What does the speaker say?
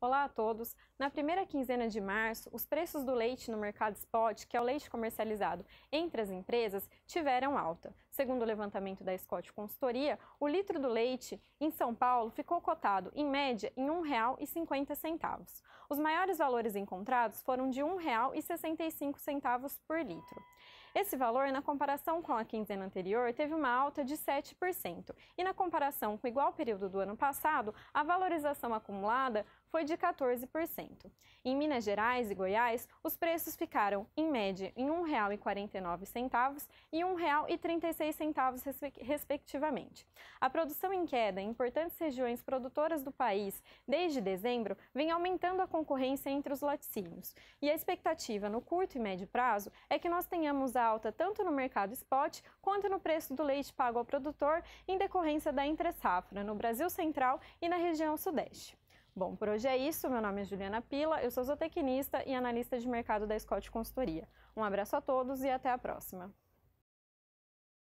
Olá a todos! Na primeira quinzena de março, os preços do leite no mercado spot, que é o leite comercializado entre as empresas, tiveram alta. Segundo o levantamento da Scott Consultoria, o litro do leite em São Paulo ficou cotado, em média, em R$ 1,50. Os maiores valores encontrados foram de R$ 1,65 por litro. Esse valor, na comparação com a quinzena anterior, teve uma alta de 7%, e na comparação com o igual período do ano passado, a valorização acumulada foi de 14%. Em Minas Gerais e Goiás, os preços ficaram, em média, em R$ 1,49 e R$ 1,36, respectivamente. A produção em queda em importantes regiões produtoras do país desde dezembro vem aumentando a concorrência entre os laticínios. E a expectativa no curto e médio prazo é que nós tenhamos alta tanto no mercado spot quanto no preço do leite pago ao produtor em decorrência da entre-safra no Brasil Central e na região Sudeste. Bom, por hoje é isso. Meu nome é Juliana Pila, eu sou zootecnista e analista de mercado da Scott Consultoria. Um abraço a todos e até a próxima.